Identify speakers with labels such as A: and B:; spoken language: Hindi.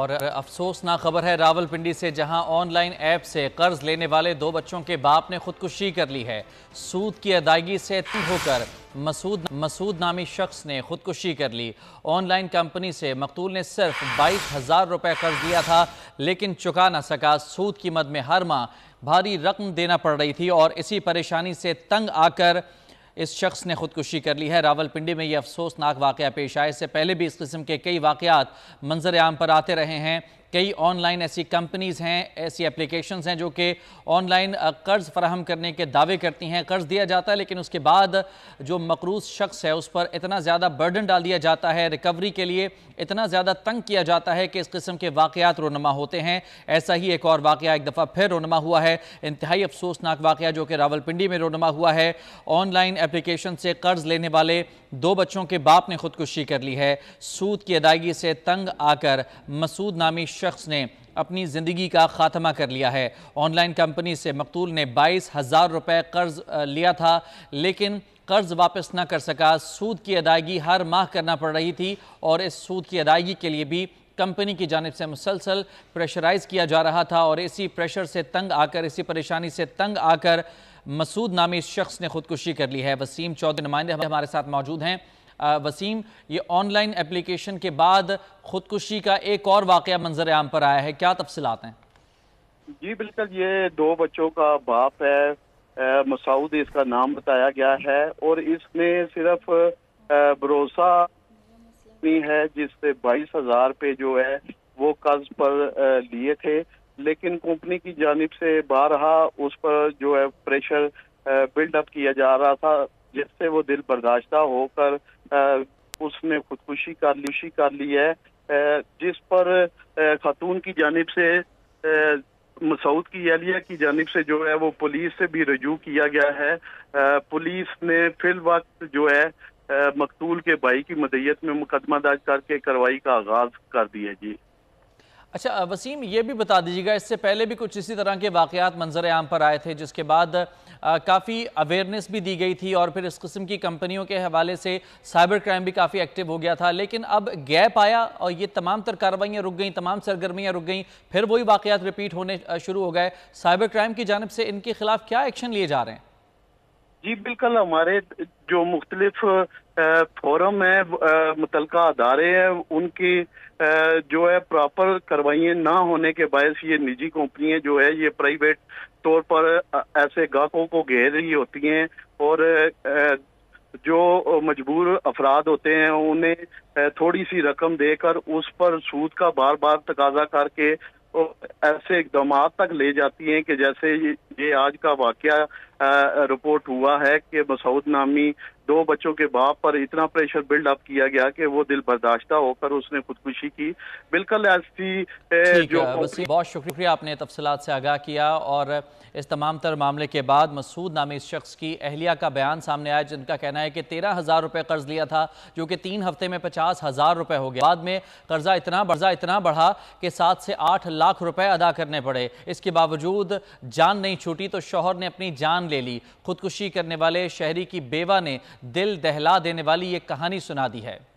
A: और अफसोसनाक खबर है रावलपिंडी से जहां ऑनलाइन ऐप से कर्ज लेने वाले दो बच्चों के बाप ने खुदकुशी कर ली है सूद की अदायगी से तंग होकर मसूद मसूद नामी शख्स ने खुदकुशी कर ली ऑनलाइन कंपनी से मकतूल ने सिर्फ बाईस हज़ार रुपये कर्ज लिया था लेकिन चुका ना सका सूद की मद में हर माह भारी रकम देना पड़ रही थी और इसी परेशानी से तंग आकर इस शख्स ने खुदकुशी कर ली है रावलपिंडी में ये अफसोसनाक वाक़ पेश आए इससे पहले भी इस किस्म के कई वाकत मंजर आम पर आते रहे हैं कई ऑनलाइन ऐसी कंपनीज़ हैं ऐसी एप्लीकेशंस हैं जो कि ऑनलाइन कर्ज़ फराहम करने के दावे करती हैं कर्ज़ दिया जाता है लेकिन उसके बाद जो मकरूज शख्स है उस पर इतना ज़्यादा बर्डन डाल दिया जाता है रिकवरी के लिए इतना ज़्यादा तंग किया जाता है कि इस किस्म के वाक़त रोनमा होते हैं ऐसा ही एक और वाक़ एक दफ़ा फिर रोनमा हुआ है इंतहाई अफसोसनाक वाक़ जो कि रावलपिंडी में रोनमा हुआ है ऑनलाइन एप्लीकेशन से कर्ज़ लेने वाले दो बच्चों के बाप ने खुदकुशी कर ली है सूद की अदायगी से तंग आकर मसूद नामी शख्स ने अपनी ज़िंदगी का खात्मा कर लिया है ऑनलाइन कंपनी से मकतूल ने बाईस हज़ार रुपये कर्ज़ लिया था लेकिन कर्ज़ वापस ना कर सका सूद की अदायगी हर माह करना पड़ रही थी और इस सूद की अदायगी के लिए भी कंपनी की जानब से मुसलसल प्रेशराइज किया जा रहा था और इसी प्रेशर से तंग आकर इसी परेशानी से तंग आकर मसूद नामी इस शख्स ने खुदकुशी कर ली है वसीम चौधरी नुमाइंदे हमारे साथ मौजूद हैं वसीम ये ऑनलाइन एप्लीकेशन के बाद ख़ुदकुशी का एक और वाक़ मंजर आम पर आया है क्या तफसलत हैं
B: जी बिल्कुल ये दो बच्चों का बाप है मसाऊद इसका नाम बताया गया है और इसने सिर्फ भरोसा है जिससे बाईस हजार पे जो है वो कर्ज पर लिए थे लेकिन कंपनी की जानब से बारहा उस पर जो है प्रेशर बिल्डअप किया जा रहा था जिससे वो दिल बर्दाश्ता होकर उसने खुदकुशी कर ली कर ली है जिस पर खातून की जानब से मसूद की एलिया की जानब से जो है वो पुलिस से भी रजू किया गया है पुलिस ने फिल वक्त जो है मकतूल के भाई की मदैयत में मुकदमा दर्ज करके कार्रवाई का आगाज कर दिया जी
A: अच्छा वसीम ये भी बता दीजिएगा इससे पहले भी कुछ इसी तरह के वाकयात मंजर आम पर आए थे जिसके बाद काफ़ी अवेयरनेस भी दी गई थी और फिर इस किस्म की कंपनियों के हवाले से साइबर क्राइम भी काफ़ी एक्टिव हो गया था लेकिन अब गैप आया और ये तमाम तर कार्रवाइयाँ रुक गई तमाम सरगर्मियाँ रुक गई फिर वही वाकयात रिपीट होने शुरू हो गए साइबर क्राइम की जानब से इनके खिलाफ क्या एक्शन लिए जा रहे हैं जी बिल्कुल हमारे
B: जो मुख्तलिफ फोरम है मुतल अदारे हैं उनकी जो है प्रॉपर कार्रवाई ना होने के बायस ये निजी कंपनियां जो है ये प्राइवेट तौर पर ऐसे गाहकों को घेर रही होती हैं और जो मजबूर अफराद होते हैं उन्हें थोड़ी सी रकम देकर उस पर सूद का बार बार तकाजा करके ऐसे इकदाम तक ले जाती हैं कि जैसे ये आज का वाकया रिपोर्ट हुआ है कि मसऊद नामी दो बच्चों के बाप पर इतना प्रेशर बिल्ड अप किया गया कि वो दिल बर्दाश्ता होकर उसने खुदकुशी की बिल्कुल ऐसी जो
A: बहुत शुक्रिया आपने तफसलत से आगाह किया और इस तमाम तर मामले के बाद मसूद नामी इस शख्स की अहलिया का बयान सामने आया जिनका कहना है कि तेरह हज़ार रुपये कर्ज़ लिया था जो कि तीन हफ्ते में पचास हज़ार रुपये हो गया बाद में कर्जा इतना बढ़ा इतना बढ़ा कि सात से आठ लाख रुपये अदा करने पड़े इसके बावजूद जान नहीं छूटी तो शोहर ने अपनी जान ले ली खुदकुशी करने वाले शहरी की बेवा ने दिल दहला देने वाली ये कहानी सुना दी है